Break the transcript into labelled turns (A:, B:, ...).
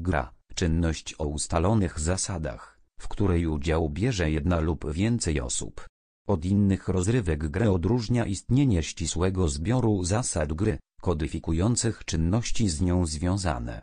A: Gra, czynność o ustalonych zasadach, w której udział bierze jedna lub więcej osób. Od innych rozrywek grę odróżnia istnienie ścisłego zbioru zasad gry, kodyfikujących czynności z nią związane.